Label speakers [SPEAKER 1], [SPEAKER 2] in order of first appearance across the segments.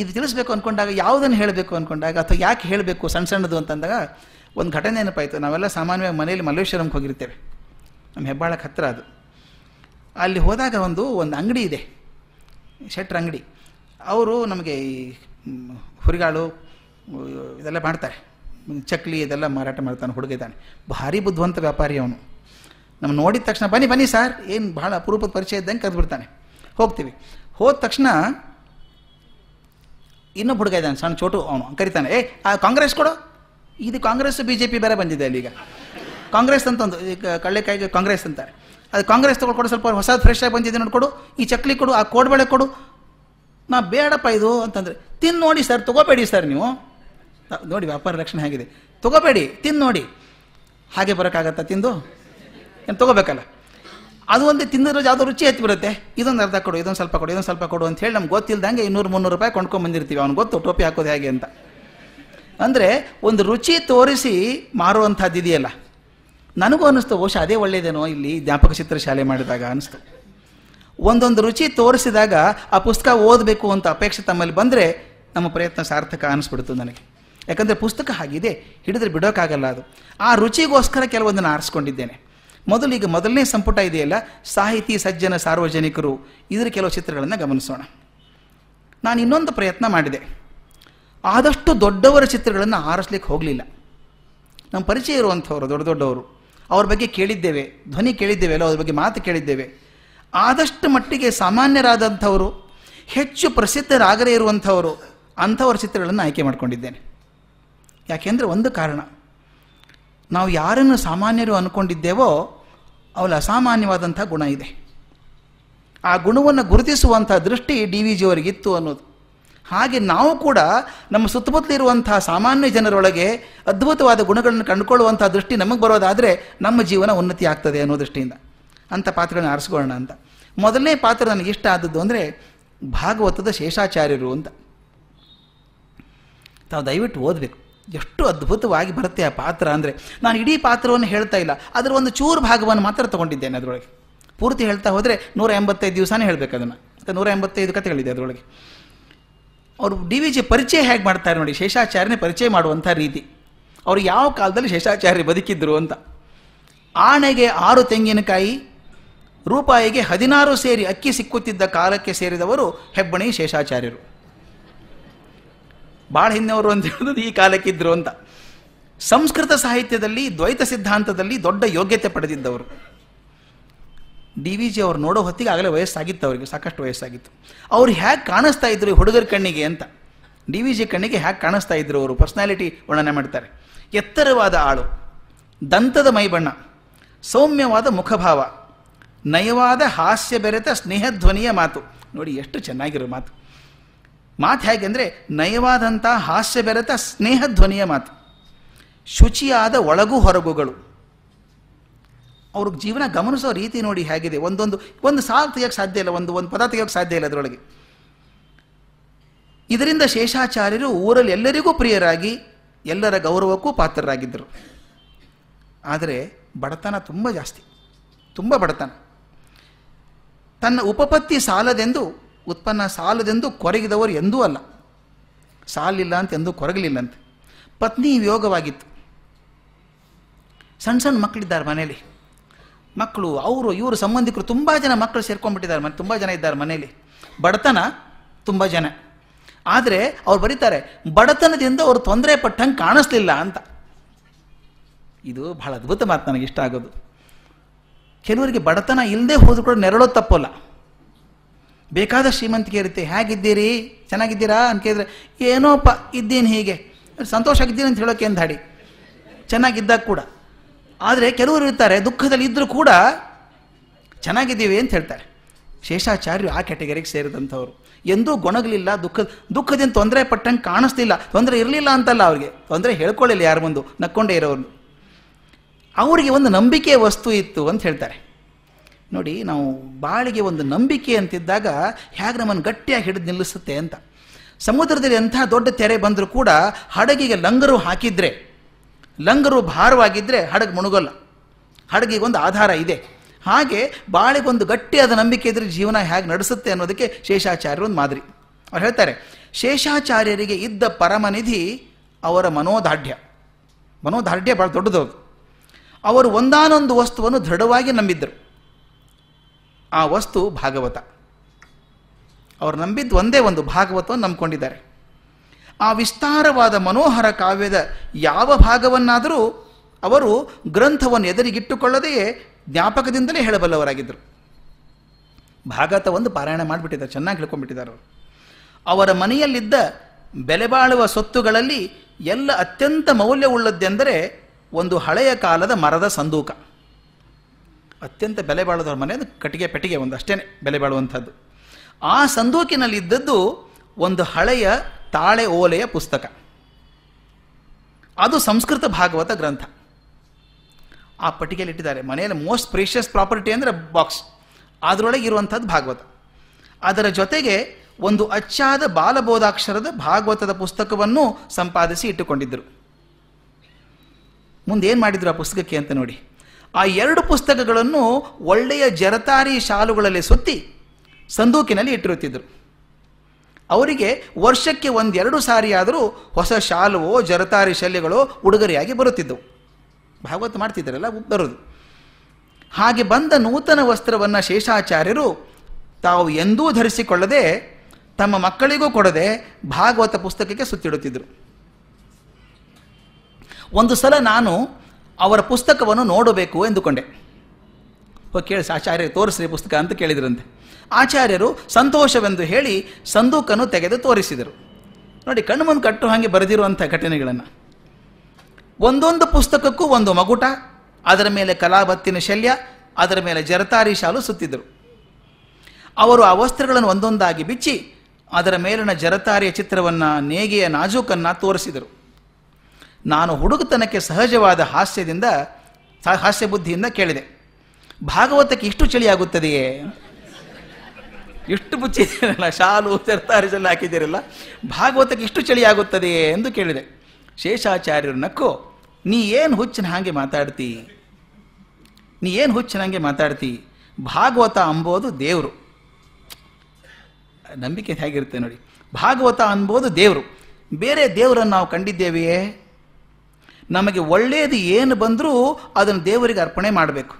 [SPEAKER 1] ಇದು ತಿಳಿಸ್ಬೇಕು ಅಂದ್ಕೊಂಡಾಗ ಯಾವುದನ್ನು ಹೇಳಬೇಕು ಅಂದ್ಕೊಂಡಾಗ ಅಥವಾ ಯಾಕೆ ಹೇಳಬೇಕು ಸಣ್ಣ ಸಣ್ಣದು ಅಂತಂದಾಗ ಒಂದು ಘಟನೆ ನೆನಪಾಯಿತು ನಾವೆಲ್ಲ ಸಾಮಾನ್ಯವಾಗಿ ಮನೆಯಲ್ಲಿ ಮಲ್ಲೇಶ್ವರಂಗೆ ಹೋಗಿರ್ತೇವೆ ನಮ್ಮ ಹೆಬ್ಬಾಳಕ್ಕೆ ಹತ್ರ ಅದು ಅಲ್ಲಿ ಹೋದಾಗ ಒಂದು ಒಂದು ಅಂಗಡಿ ಇದೆ ಶೆಟ್ರ್ ಅಂಗಡಿ ಅವರು ನಮಗೆ ಈ ಹುರಿಗಾಳು ಇದೆಲ್ಲ ಮಾಡ್ತಾರೆ ಚಕ್ಲಿ ಇದೆಲ್ಲ ಮಾರಾಟ ಮಾಡ್ತಾನೆ ಹುಡುಗ ಇದ್ದಾನೆ ಭಾರಿ ಬುದ್ಧಿವಂತ ವ್ಯಾಪಾರಿ ಅವನು ನಮ್ಮ ನೋಡಿದ ತಕ್ಷಣ ಬನ್ನಿ ಬನ್ನಿ ಸರ್ ಏನು ಭಾಳ ಅಪರೂಪದ ಪರಿಚಯ ಇದ್ದಂಗೆ ಕರೆದ್ಬಿಡ್ತಾನೆ ಹೋಗ್ತೀವಿ ಹೋದ ತಕ್ಷಣ ಇನ್ನೊಬ್ಬ ಹುಡುಗ ಇದ್ದಾನೆ ಸಣ್ಣ ಚೋಟು ಅವನು ಕರಿತಾನೆ ಏ ಆ ಕಾಂಗ್ರೆಸ್ ಕೊಡು ಇದು ಕಾಂಗ್ರೆಸ್ ಬಿ ಜೆ ಪಿ ಬೇರೆ ಬಂದಿದೆ ಅಲ್ಲಿ ಈಗ ಕಾಂಗ್ರೆಸ್ ಅಂತ ಒಂದು ಈಗ ಕಳ್ಳೆಕಾಯಿಗೆ ಕಾಂಗ್ರೆಸ್ ಅಂತಾರೆ ಅದು ಕಾಂಗ್ರೆಸ್ ತೊಗೊಳ್ಕೊಡು ಸ್ವಲ್ಪ ಹೊಸದು ಫ್ರೆಶ್ ಆಗಿ ಬಂದಿದೆ ನೋಡ್ಕೊಡು ಈ ಚಕ್ಲಿ ಕೊಡು ಆ ಕೋಡ್ಬಳೆ ಕೊಡು ನಾ ಬೇಡಪ್ಪ ಇದು ಅಂತಂದರೆ ತಿನ್ ನೋಡಿ ಸರ್ ತೊಗೋಬೇಡಿ ಸರ್ ನೀವು ನೋಡಿ ವ್ಯಾಪಾರ ಲಕ್ಷಣ ಹೇಗಿದೆ ತಗೋಬೇಡಿ ತಿನ್ ನೋಡಿ ಹಾಗೆ ಬರೋಕ್ಕಾಗತ್ತಾ ತಿಂದು ಏನು ತೊಗೋಬೇಕಲ್ಲ ಅದು ಒಂದು ತಿಂದಿರೋ ಯಾವುದೋ ರುಚಿ ಎತ್ತಿ ಬಿಡುತ್ತೆ ಇದೊಂದು ಅರ್ಧ ಕೊಡು ಇದೊಂದು ಸ್ವಲ್ಪ ಕೊಡು ಇದೊಂದು ಸ್ವಲ್ಪ ಕೊಡು ಅಂತ ಹೇಳಿ ನಮ್ಗೆ ಗೊತ್ತಿಲ್ಲದಂಗೆ ಇನ್ನೂರು ಮುನ್ನೂರು ರೂಪಾಯಿ ಬಂದಿರ್ತೀವಿ ಅವ್ನು ಗೊತ್ತು ಟೋಪಿ ಹಾಕೋದು ಹೇಗೆ ಅಂತ ಅಂದರೆ ಒಂದು ರುಚಿ ತೋರಿಸಿ ಮಾರುವಂಥದ್ದು ಇದೆಯಲ್ಲ ನನಗೂ ಅನ್ನಿಸ್ತು ಬಹುಶಃ ಅದೇ ಒಳ್ಳೆಯದೇನೋ ಇಲ್ಲಿ ಜ್ಞಾಪಕ ಚಿತ್ರ ಶಾಲೆ ಮಾಡಿದಾಗ ಅನಿಸ್ತು ಒಂದೊಂದು ರುಚಿ ತೋರಿಸಿದಾಗ ಆ ಪುಸ್ತಕ ಓದಬೇಕು ಅಂತ ಅಪೇಕ್ಷೆ ತಮ್ಮಲ್ಲಿ ಬಂದರೆ ನಮ್ಮ ಪ್ರಯತ್ನ ಸಾರ್ಥಕ ಅನಿಸ್ಬಿಡ್ತು ನನಗೆ ಯಾಕಂದರೆ ಪುಸ್ತಕ ಆಗಿದೆ ಹಿಡಿದ್ರೆ ಬಿಡೋಕ್ಕಾಗಲ್ಲ ಅದು ಆ ರುಚಿಗೋಸ್ಕರ ಕೆಲವೊಂದನ್ನು ಆರಿಸ್ಕೊಂಡಿದ್ದೇನೆ ಮೊದಲು ಈಗ ಮೊದಲನೇ ಸಂಪುಟ ಇದೆಯಲ್ಲ ಸಾಹಿತಿ ಸಜ್ಜನ ಸಾರ್ವಜನಿಕರು ಇದರ ಕೆಲವು ಚಿತ್ರಗಳನ್ನು ಗಮನಿಸೋಣ ನಾನು ಇನ್ನೊಂದು ಪ್ರಯತ್ನ ಮಾಡಿದೆ ಆದಷ್ಟು ದೊಡ್ಡವರ ಚಿತ್ರಗಳನ್ನು ಆರಿಸ್ಲಿಕ್ಕೆ ಹೋಗಲಿಲ್ಲ ನಮ್ಮ ಪರಿಚಯ ಇರುವಂಥವರು ದೊಡ್ಡ ದೊಡ್ಡವರು ಅವ್ರ ಬಗ್ಗೆ ಕೇಳಿದ್ದೇವೆ ಧ್ವನಿ ಕೇಳಿದ್ದೇವೆ ಅಲ್ಲ ಅವ್ರ ಬಗ್ಗೆ ಮಾತು ಕೇಳಿದ್ದೇವೆ ಆದಷ್ಟು ಮಟ್ಟಿಗೆ ಸಾಮಾನ್ಯರಾದಂಥವರು ಹೆಚ್ಚು ಪ್ರಸಿದ್ಧರಾಗರೇ ಇರುವಂಥವರು ಅಂಥವ್ರ ಚಿತ್ರಗಳನ್ನು ಆಯ್ಕೆ ಮಾಡಿಕೊಂಡಿದ್ದೇನೆ ಯಾಕೆಂದರೆ ಒಂದು ಕಾರಣ ನಾವು ಯಾರನ್ನು ಸಾಮಾನ್ಯರು ಅಂದ್ಕೊಂಡಿದ್ದೇವೋ ಅವಳು ಅಸಾಮಾನ್ಯವಾದಂಥ ಗುಣ ಇದೆ ಆ ಗುಣವನ್ನು ಗುರುತಿಸುವಂಥ ದೃಷ್ಟಿ ಡಿ ವಿ ಜಿಯವರಿಗಿತ್ತು ಅನ್ನೋದು ಹಾಗೆ ನಾವು ಕೂಡ ನಮ್ಮ ಸುತ್ತಮುತ್ತಲಿರುವಂಥ ಸಾಮಾನ್ಯ ಜನರೊಳಗೆ ಅದ್ಭುತವಾದ ಗುಣಗಳನ್ನು ಕಂಡುಕೊಳ್ಳುವಂಥ ದೃಷ್ಟಿ ನಮಗೆ ಬರೋದಾದರೆ ನಮ್ಮ ಜೀವನ ಉನ್ನತಿ ಆಗ್ತದೆ ಅನ್ನೋ ದೃಷ್ಟಿಯಿಂದ ಅಂಥ ಪಾತ್ರಗಳನ್ನು ಆರಿಸ್ಕೊಳ್ಳೋಣ ಅಂತ ಮೊದಲನೇ ಪಾತ್ರ ನನಗೆ ಇಷ್ಟ ಆದದ್ದು ಅಂದರೆ ಭಾಗವತದ ಶೇಷಾಚಾರ್ಯರು ಅಂತ ತಾವು ದಯವಿಟ್ಟು ಓದಬೇಕು ಎಷ್ಟು ಅದ್ಭುತವಾಗಿ ಬರುತ್ತೆ ಆ ಪಾತ್ರ ಅಂದರೆ ನಾನು ಇಡೀ ಪಾತ್ರವನ್ನು ಹೇಳ್ತಾ ಇಲ್ಲ ಅದರ ಒಂದು ಚೂರು ಭಾಗವನ್ನು ಮಾತ್ರ ತೊಗೊಂಡಿದ್ದೇನೆ ಅದರೊಳಗೆ ಪೂರ್ತಿ ಹೇಳ್ತಾ ಹೋದರೆ ನೂರ ಎಂಬತ್ತೈದು ದಿವಸನೇ ಹೇಳಬೇಕು ಅದನ್ನು ನೂರ ಎಂಬತ್ತೈದು ಕಥೆಗಳಿದೆ ಅದರೊಳಗೆ ಅವರು ಡಿ ವಿ ಜಿ ಪರಿಚಯ ಹೇಗೆ ಮಾಡ್ತಾರೆ ನೋಡಿ ಶೇಷಾಚಾರ್ಯನೇ ಪರಿಚಯ ಮಾಡುವಂಥ ರೀತಿ ಅವರು ಯಾವ ಕಾಲದಲ್ಲಿ ಶೇಷಾಚಾರ್ಯ ಬದುಕಿದ್ರು ಅಂತ ಆಣೆಗೆ ಆರು ತೆಂಗಿನಕಾಯಿ ರೂಪಾಯಿಗೆ ಹದಿನಾರು ಸೇರಿ ಅಕ್ಕಿ ಸಿಕ್ಕುತ್ತಿದ್ದ ಕಾಲಕ್ಕೆ ಸೇರಿದವರು ಹೆಬ್ಬಣಿ ಶೇಷಾಚಾರ್ಯರು ಭಾಳ ಹಿಂದೆಯವರು ಅಂತ ಹೇಳಿದ್ರು ಈ ಕಾಲಕ್ಕಿದ್ರು ಅಂತ ಸಂಸ್ಕೃತ ಸಾಹಿತ್ಯದಲ್ಲಿ ದ್ವೈತ ಸಿದ್ಧಾಂತದಲ್ಲಿ ದೊಡ್ಡ ಯೋಗ್ಯತೆ ಪಡೆದಿದ್ದವರು ಡಿ ವಿ ಜಿ ಅವ್ರು ನೋಡೋ ಹೊತ್ತಿಗೆ ಆಗಲೇ ವಯಸ್ಸಾಗಿತ್ತು ಅವರಿಗೆ ಸಾಕಷ್ಟು ವಯಸ್ಸಾಗಿತ್ತು ಅವ್ರು ಹೇಗೆ ಕಾಣಿಸ್ತಾ ಇದ್ರು ಹುಡುಗರ ಕಣ್ಣಿಗೆ ಅಂತ ಡಿ ವಿ ಜಿ ಕಣ್ಣಿಗೆ ಹೇಗೆ ಕಾಣಿಸ್ತಾ ಇದ್ರು ಅವರು ಪರ್ಸನಾಲಿಟಿ ವರ್ಣನೆ ಮಾಡ್ತಾರೆ ಎತ್ತರವಾದ ಆಳು ದಂತದ ಮೈಬಣ್ಣ ಸೌಮ್ಯವಾದ ಮುಖಭಾವ ನಯವಾದ ಹಾಸ್ಯ ಬೆರೆತ ಧ್ವನಿಯ ಮಾತು ನೋಡಿ ಎಷ್ಟು ಚೆನ್ನಾಗಿರೋ ಮಾತು ಮಾತು ಅಂದರೆ ನಯವಾದಂಥ ಹಾಸ್ಯ ಬೆರೆತ ಸ್ನೇಹ ಧ್ವನಿಯ ಮಾತು ಶುಚಿಯಾದ ಒಳಗು ಹೊರಗುಗಳು ಅವ್ರಿಗೆ ಜೀವನ ಗಮನಿಸೋ ರೀತಿ ನೋಡಿ ಹೇಗಿದೆ ಒಂದೊಂದು ಒಂದು ಸಾಲು ತೆಗೆಯೋಕ್ಕೆ ಸಾಧ್ಯ ಇಲ್ಲ ಒಂದು ಒಂದು ಪದ ತೆಗೆಯೋಕ್ಕೆ ಸಾಧ್ಯ ಇಲ್ಲ ಅದರೊಳಗೆ ಇದರಿಂದ ಶೇಷಾಚಾರ್ಯರು ಊರಲ್ಲಿ ಎಲ್ಲರಿಗೂ ಪ್ರಿಯರಾಗಿ ಎಲ್ಲರ ಗೌರವಕ್ಕೂ ಪಾತ್ರರಾಗಿದ್ದರು ಆದರೆ ಬಡತನ ತುಂಬ ಜಾಸ್ತಿ ತುಂಬ ಬಡತನ ತನ್ನ ಉಪಪತ್ತಿ ಸಾಲದೆಂದು ಉತ್ಪನ್ನ ಸಾಲದೆಂದು ಕೊರಗಿದವರು ಎಂದೂ ಅಲ್ಲ ಸಾಲಿಲ್ಲ ಅಂತ ಎಂದೂ ಕೊರಗಲಿಲ್ಲಂತೆ ಪತ್ನಿ ಯೋಗವಾಗಿತ್ತು ಸಣ್ಣ ಸಣ್ಣ ಮಕ್ಕಳಿದ್ದಾರೆ ಮನೇಲಿ ಮಕ್ಕಳು ಅವರು ಇವರು ಸಂಬಂಧಿಕರು ತುಂಬ ಜನ ಮಕ್ಕಳು ಸೇರ್ಕೊಂಡ್ಬಿಟ್ಟಿದ್ದಾರೆ ಮನೆ ತುಂಬ ಜನ ಇದ್ದಾರೆ ಮನೆಯಲ್ಲಿ ಬಡತನ ತುಂಬ ಜನ ಆದರೆ ಅವ್ರು ಬರೀತಾರೆ ಬಡತನದಿಂದ ಅವರು ತೊಂದರೆ ಪಟ್ಟಂಗೆ ಕಾಣಿಸ್ಲಿಲ್ಲ ಅಂತ ಇದು ಬಹಳ ಅದ್ಭುತ ಮಾತು ನನಗೆ ಇಷ್ಟ ಆಗೋದು ಕೆಲವರಿಗೆ ಬಡತನ ಇಲ್ಲದೆ ಹೋದ್ರು ಕೂಡ ನೆರಳೋ ತಪ್ಪಲ್ಲ ಬೇಕಾದ ಶ್ರೀಮಂತಿಕೆ ಇರುತ್ತೆ ಹೇಗಿದ್ದೀರಿ ಚೆನ್ನಾಗಿದ್ದೀರಾ ಅಂತ ಕೇಳಿದ್ರೆ ಏನೋಪ್ಪ ಇದ್ದೀನಿ ಹೀಗೆ ಸಂತೋಷ ಆಗಿದ್ದೀನಿ ಅಂತ ಹೇಳೋಕೆ ಅಂತ ಹಾಡಿ ಚೆನ್ನಾಗಿದ್ದಾಗ ಕೂಡ ಆದರೆ ಕೆಲವರು ಇರ್ತಾರೆ ದುಃಖದಲ್ಲಿ ಇದ್ದರೂ ಕೂಡ ಚೆನ್ನಾಗಿದ್ದೀವಿ ಅಂತ ಹೇಳ್ತಾರೆ ಶೇಷಾಚಾರ್ಯರು ಆ ಕ್ಯಾಟಗರಿಗೆ ಸೇರಿದಂಥವ್ರು ಎಂದೂ ಗೊಣಗಲಿಲ್ಲ ದುಃಖ ದುಃಖದಿಂದ ತೊಂದರೆ ಪಟ್ಟಂಗೆ ಕಾಣಿಸ್ತಿಲ್ಲ ತೊಂದರೆ ಇರಲಿಲ್ಲ ಅಂತಲ್ಲ ಅವ್ರಿಗೆ ತೊಂದರೆ ಹೇಳ್ಕೊಳ್ಳಿಲ್ಲ ಯಾರು ಬಂದು ನಕ್ಕೊಂಡೇ ಇರೋರು ಅವರಿಗೆ ಒಂದು ನಂಬಿಕೆ ವಸ್ತು ಇತ್ತು ಅಂತ ಹೇಳ್ತಾರೆ ನೋಡಿ ನಾವು ಬಾಳಿಗೆ ಒಂದು ನಂಬಿಕೆ ಅಂತಿದ್ದಾಗ ಹೇಗೆ ನಮ್ಮನ್ನು ಗಟ್ಟಿಯಾಗಿ ಹಿಡಿದು ನಿಲ್ಲಿಸುತ್ತೆ ಅಂತ ಸಮುದ್ರದಲ್ಲಿ ಎಂಥ ದೊಡ್ಡ ತೆರೆ ಬಂದರೂ ಕೂಡ ಹಡಗಿಗೆ ಲಂಗರು ಹಾಕಿದ್ರೆ ಲಂಗರು ಭಾರವಾಗಿದ್ದರೆ ಹಡಗು ಮುಣುಗಲ್ಲ ಒಂದು ಆಧಾರ ಇದೆ ಹಾಗೆ ಬಾಳಿಗೊಂದು ಗಟ್ಟಿಯಾದ ನಂಬಿಕೆ ಇದ್ರೆ ಜೀವನ ಹೇಗೆ ನಡೆಸುತ್ತೆ ಅನ್ನೋದಕ್ಕೆ ಶೇಷಾಚಾರ್ಯರು ಒಂದು ಮಾದರಿ ಅವ್ರು ಹೇಳ್ತಾರೆ ಶೇಷಾಚಾರ್ಯರಿಗೆ ಇದ್ದ ಪರಮನಿಧಿ ಅವರ ಮನೋದಾರ್ಢ್ಯ ಮನೋದಾಢ್ಯ ಭಾಳ ದೊಡ್ಡದವ್ರು ಅವರು ಒಂದಾನೊಂದು ವಸ್ತುವನ್ನು ದೃಢವಾಗಿ ನಂಬಿದ್ದರು ಆ ವಸ್ತು ಭಾಗವತ ಅವರು ನಂಬಿದ್ದು ಒಂದೇ ಒಂದು ಭಾಗವತವನ್ನು ನಂಬಿಕೊಂಡಿದ್ದಾರೆ ಆ ವಿಸ್ತಾರವಾದ ಮನೋಹರ ಕಾವ್ಯದ ಯಾವ ಭಾಗವನ್ನಾದರೂ ಅವರು ಗ್ರಂಥವನ್ನು ಎದುರಿಗಿಟ್ಟುಕೊಳ್ಳದೆಯೇ ಜ್ಞಾಪಕದಿಂದಲೇ ಹೇಳಬಲ್ಲವರಾಗಿದ್ದರು ಭಾಗವತ ಒಂದು ಪಾರಾಯಣ ಮಾಡಿಬಿಟ್ಟಿದ್ದಾರೆ ಚೆನ್ನಾಗಿ ಹೇಳ್ಕೊಂಡ್ಬಿಟ್ಟಿದ್ದಾರೆ ಅವರು ಅವರ ಮನೆಯಲ್ಲಿದ್ದ ಬೆಲೆಬಾಳುವ ಸೊತ್ತುಗಳಲ್ಲಿ ಎಲ್ಲ ಅತ್ಯಂತ ಮೌಲ್ಯವುಳ್ಳದ್ದೆಂದರೆ ಒಂದು ಹಳೆಯ ಕಾಲದ ಮರದ ಸಂದೂಕ ಅತ್ಯಂತ ಬೆಲೆ ಬಾಳದವ್ರ ಮನೆ ಅದು ಕಟ್ಟಿಗೆ ಪೆಟ್ಟಿಗೆ ಒಂದು ಅಷ್ಟೇ ಬೆಲೆ ಬಾಳುವಂಥದ್ದು ಆ ಸಂದೂಕಿನಲ್ಲಿ ಇದ್ದದ್ದು ಒಂದು ಹಳೆಯ ತಾಳೆ ಓಲೆಯ ಪುಸ್ತಕ ಅದು ಸಂಸ್ಕೃತ ಭಾಗವತ ಗ್ರಂಥ ಆ ಪಟ್ಟಿಗೆಯಲ್ಲಿ ಇಟ್ಟಿದ್ದಾರೆ ಮನೆಯಲ್ಲಿ ಮೋಸ್ಟ್ ಪ್ರೀಷಿಯಸ್ ಪ್ರಾಪರ್ಟಿ ಅಂದರೆ ಬಾಕ್ಸ್ ಅದರೊಳಗೆ ಇರುವಂಥದ್ದು ಭಾಗವತ ಅದರ ಜೊತೆಗೆ ಒಂದು ಅಚ್ಚಾದ ಬಾಲಬೋಧಾಕ್ಷರದ ಭಾಗವತದ ಪುಸ್ತಕವನ್ನು ಸಂಪಾದಿಸಿ ಇಟ್ಟುಕೊಂಡಿದ್ದರು ಮುಂದೇನು ಏನು ಮಾಡಿದರು ಆ ಪುಸ್ತಕಕ್ಕೆ ಅಂತ ನೋಡಿ ಆ ಎರಡು ಪುಸ್ತಕಗಳನ್ನು ಒಳ್ಳೆಯ ಜರತಾರಿ ಶಾಲುಗಳಲ್ಲಿ ಸುತ್ತಿ ಸಂದೂಕಿನಲ್ಲಿ ಇಟ್ಟಿರುತ್ತಿದ್ದರು ಅವರಿಗೆ ವರ್ಷಕ್ಕೆ ಒಂದೆರಡು ಸಾರಿಯಾದರೂ ಹೊಸ ಶಾಲುವೋ ಜರತಾರಿ ಶಲ್ಯಗಳು ಉಡುಗೊರೆಯಾಗಿ ಬರುತ್ತಿದ್ದವು ಭಾಗವತ್ ಮಾಡ್ತಿದ್ದರಲ್ಲ ಬರೋದು ಹಾಗೆ ಬಂದ ನೂತನ ವಸ್ತ್ರವನ್ನು ಶೇಷಾಚಾರ್ಯರು ತಾವು ಎಂದೂ ಧರಿಸಿಕೊಳ್ಳದೆ ತಮ್ಮ ಮಕ್ಕಳಿಗೂ ಕೊಡದೆ ಭಾಗವತ ಪುಸ್ತಕಕ್ಕೆ ಸುತ್ತಿಡುತ್ತಿದ್ದರು ಒಂದು ಸಲ ನಾನು ಅವರ ಪುಸ್ತಕವನ್ನು ನೋಡಬೇಕು ಎಂದುಕೊಂಡೆ ಓ ಕೇಳಿ ಆಚಾರ್ಯ ತೋರಿಸ್ರಿ ಪುಸ್ತಕ ಅಂತ ಕೇಳಿದ್ರಂತೆ ಆಚಾರ್ಯರು ಸಂತೋಷವೆಂದು ಹೇಳಿ ಸಂದೂಕನ್ನು ತೆಗೆದು ತೋರಿಸಿದರು ನೋಡಿ ಕಣ್ಣು ಕಟ್ಟು ಹಾಗೆ ಬರೆದಿರುವಂಥ ಘಟನೆಗಳನ್ನು ಒಂದೊಂದು ಪುಸ್ತಕಕ್ಕೂ ಒಂದು ಮಗುಟ ಅದರ ಮೇಲೆ ಕಲಾಬತ್ತಿನ ಶಲ್ಯ ಅದರ ಮೇಲೆ ಜರತಾರಿ ಶಾಲು ಸುತ್ತಿದ್ದರು ಅವರು ಆ ವಸ್ತ್ರಗಳನ್ನು ಒಂದೊಂದಾಗಿ ಬಿಚ್ಚಿ ಅದರ ಮೇಲಿನ ಜರತಾರಿಯ ಚಿತ್ರವನ್ನು ನೇಗೆಯ ನಾಜೂಕನ್ನು ತೋರಿಸಿದರು ನಾನು ಹುಡುಗತನಕ್ಕೆ ಸಹಜವಾದ ಹಾಸ್ಯದಿಂದ ಹಾಸ್ಯ ಬುದ್ಧಿಯಿಂದ ಕೇಳಿದೆ ಭಾಗವತಕ್ಕೆ ಇಷ್ಟು ಚಳಿಯಾಗುತ್ತದೆಯೇ ಇಷ್ಟು ಬುಚ್ಚಿದ್ದೀರಲ್ಲ ಶಾಲು ತರ್ತಾರಿಸಲು ಹಾಕಿದ್ದೀರಲ್ಲ ಭಾಗವತಕ್ಕೆ ಇಷ್ಟು ಚಳಿಯಾಗುತ್ತದೆಯೇ ಎಂದು ಕೇಳಿದೆ ಶೇಷಾಚಾರ್ಯರು ನಕ್ಕು ನೀ ಏನು ಹುಚ್ಚಿನ ಹಾಗೆ ಮಾತಾಡ್ತಿ ನೀ ಏನು ಹುಚ್ಚಿನ ಹಾಗೆ ಮಾತಾಡ್ತಿ ಭಾಗವತ ಅಂಬೋದು ದೇವರು ನಂಬಿಕೆ ಹೇಗಿರುತ್ತೆ ನೋಡಿ ಭಾಗವತ ಅನ್ಬೋದು ದೇವರು ಬೇರೆ ದೇವರನ್ನು ನಾವು ಕಂಡಿದ್ದೇವೆಯೇ ನಮಗೆ ಒಳ್ಳೆಯದು ಏನು ಬಂದರೂ ಅದನ್ನು ದೇವರಿಗೆ ಅರ್ಪಣೆ ಮಾಡಬೇಕು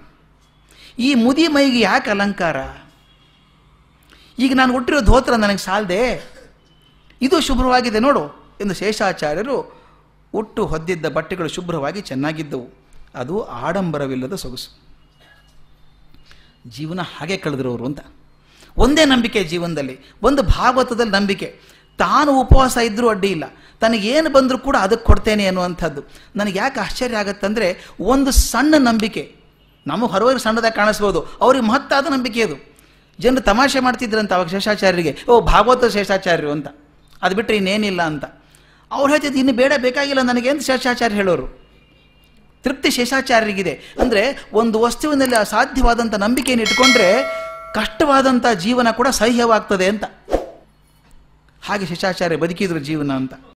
[SPEAKER 1] ಈ ಮುದಿ ಮೈಗೆ ಯಾಕೆ ಅಲಂಕಾರ ಈಗ ನಾನು ಹುಟ್ಟಿರೋ ಧೋತ್ರ ನನಗೆ ಸಾಲದೆ ಇದು ಶುಭ್ರವಾಗಿದೆ ನೋಡು ಎಂದು ಶೇಷಾಚಾರ್ಯರು ಹುಟ್ಟು ಹೊದ್ದಿದ್ದ ಬಟ್ಟೆಗಳು ಶುಭ್ರವಾಗಿ ಚೆನ್ನಾಗಿದ್ದವು ಅದು ಆಡಂಬರವಿಲ್ಲದ ಸೊಗಸು ಜೀವನ ಹಾಗೆ ಕಳೆದಿರೋರು ಅಂತ ಒಂದೇ ನಂಬಿಕೆ ಜೀವನದಲ್ಲಿ ಒಂದು ಭಾಗವತದಲ್ಲಿ ನಂಬಿಕೆ ತಾನು ಉಪವಾಸ ಇದ್ದರೂ ಅಡ್ಡಿ ಇಲ್ಲ ತನಗೇನು ಬಂದರೂ ಕೂಡ ಅದಕ್ಕೆ ಕೊಡ್ತೇನೆ ಅನ್ನುವಂಥದ್ದು ನನಗೆ ಯಾಕೆ ಆಶ್ಚರ್ಯ ಆಗುತ್ತಂದರೆ ಒಂದು ಸಣ್ಣ ನಂಬಿಕೆ ನಮಗೆ ಹೊರವರು ಸಣ್ಣದಾಗಿ ಕಾಣಿಸ್ಬೋದು ಅವ್ರಿಗೆ ಮಹತ್ತಾದ ನಂಬಿಕೆ ಅದು ಜನರು ತಮಾಷೆ ಮಾಡ್ತಿದ್ರಂತ ಅವಾಗ ಶೇಷಾಚಾರ್ಯರಿಗೆ ಓ ಭಾಗವತ ಶೇಷಾಚಾರ್ಯರು ಅಂತ ಅದು ಬಿಟ್ಟರೆ ಇನ್ನೇನಿಲ್ಲ ಅಂತ ಅವ್ರು ಹೇಳ್ತಿದ್ದು ಇನ್ನು ಬೇಡ ಬೇಕಾಗಿಲ್ಲ ನನಗೆ ಅಂತ ಶೇಷಾಚಾರ್ಯ ಹೇಳೋರು ತೃಪ್ತಿ ಶೇಷಾಚಾರ್ಯರಿಗಿದೆ ಅಂದರೆ ಒಂದು ವಸ್ತುವಿನಲ್ಲಿ ಅಸಾಧ್ಯವಾದಂಥ ನಂಬಿಕೆಯನ್ನು ಇಟ್ಕೊಂಡ್ರೆ ಕಷ್ಟವಾದಂಥ ಜೀವನ ಕೂಡ ಸಹ್ಯವಾಗ್ತದೆ ಅಂತ ಹಾಗೆ ಶಿಷ್ಯಾಚಾರ್ಯ ಬದುಕಿದ್ರು ಜೀವನ ಅಂತ